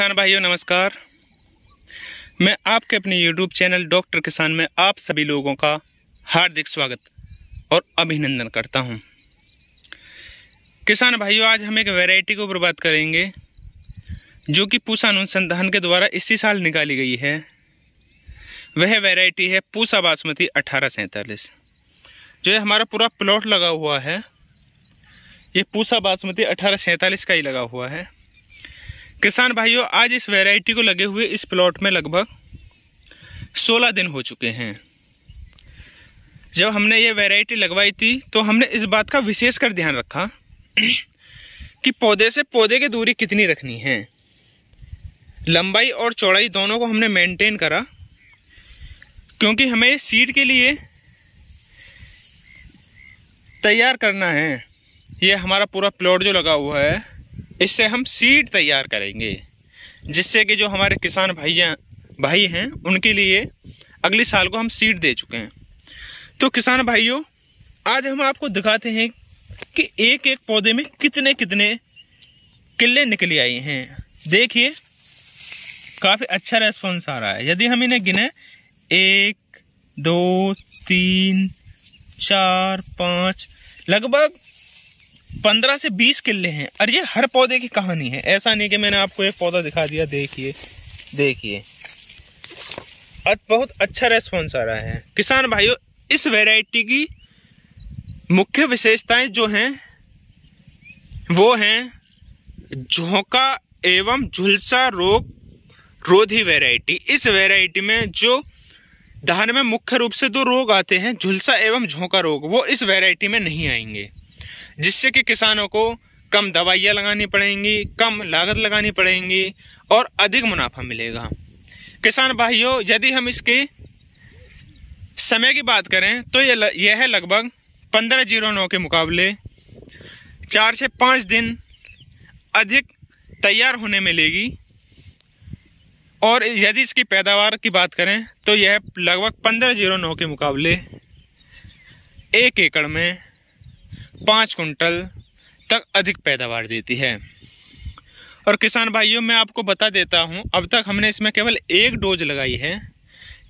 किसान भाइयों नमस्कार मैं आपके अपने यूट्यूब चैनल डॉक्टर किसान में आप सभी लोगों का हार्दिक स्वागत और अभिनंदन करता हूं। किसान भाइयों आज हम एक वैरायटी के ऊपर बात करेंगे जो कि पूसा अनुसंधान के द्वारा इसी साल निकाली गई है वह वैरायटी है पूसा बासमती अठारह सैंतालीस जो हमारा पूरा प्लॉट लगा हुआ है ये पूसा बासमती अठारह सैंतालीस का ही लगा हुआ है किसान भाइयों आज इस वैरायटी को लगे हुए इस प्लॉट में लगभग 16 दिन हो चुके हैं जब हमने ये वैरायटी लगवाई थी तो हमने इस बात का विशेष कर ध्यान रखा कि पौधे से पौधे की दूरी कितनी रखनी है लंबाई और चौड़ाई दोनों को हमने मेंटेन करा क्योंकि हमें सीड के लिए तैयार करना है ये हमारा पूरा प्लॉट जो लगा हुआ है इससे हम सीड तैयार करेंगे जिससे कि जो हमारे किसान भाइया भाई हैं उनके लिए अगले साल को हम सीड दे चुके हैं तो किसान भाइयों आज हम आपको दिखाते हैं कि एक एक पौधे में कितने कितने किले निकले आई हैं देखिए काफ़ी अच्छा रेस्पॉन्स आ रहा है यदि हम इन्हें गिने एक दो तीन चार पाँच लगभग पंद्रह से बीस किले हैं और ये हर पौधे की कहानी है ऐसा नहीं कि मैंने आपको एक पौधा दिखा दिया देखिए देखिए और बहुत अच्छा रेस्पॉन्स आ रहा है किसान भाइयों इस वैरायटी की मुख्य विशेषताएं जो हैं वो हैं झोंका एवं झुलसा रोग रोधी वैरायटी इस वैरायटी में जो धान में मुख्य रूप से दो रोग आते हैं झुलसा एवं झोंका रोग वो इस वैरायटी में नहीं आएंगे जिससे कि किसानों को कम दवाइयाँ लगानी पड़ेंगी कम लागत लगानी पड़ेंगी और अधिक मुनाफा मिलेगा किसान भाइयों यदि हम इसके समय की बात करें तो यह यह है लगभग पंद्रह जीरो नौ के मुकाबले चार से पाँच दिन अधिक तैयार होने में लेगी और यदि इसकी पैदावार की बात करें तो यह लगभग पंद्रह जीरो नौ के मुकाबले एक एकड़ में पाँच कुंटल तक अधिक पैदावार देती है और किसान भाइयों मैं आपको बता देता हूँ अब तक हमने इसमें केवल एक डोज लगाई है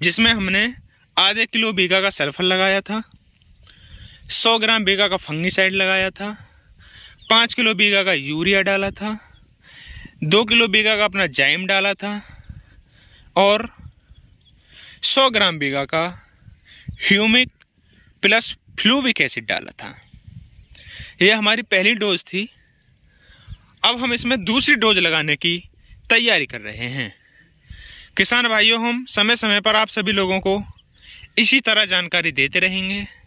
जिसमें हमने आधे किलो बीघा का सल्फर लगाया था सौ ग्राम बीघा का फंगीसाइड लगाया था पाँच किलो बीघा का यूरिया डाला था दो किलो बीघा का अपना जाइम डाला था और सौ ग्राम बीघा का ह्यूमिक प्लस फ्लूविक एसिड डाला था ये हमारी पहली डोज थी अब हम इसमें दूसरी डोज लगाने की तैयारी कर रहे हैं किसान भाइयों हम समय समय पर आप सभी लोगों को इसी तरह जानकारी देते रहेंगे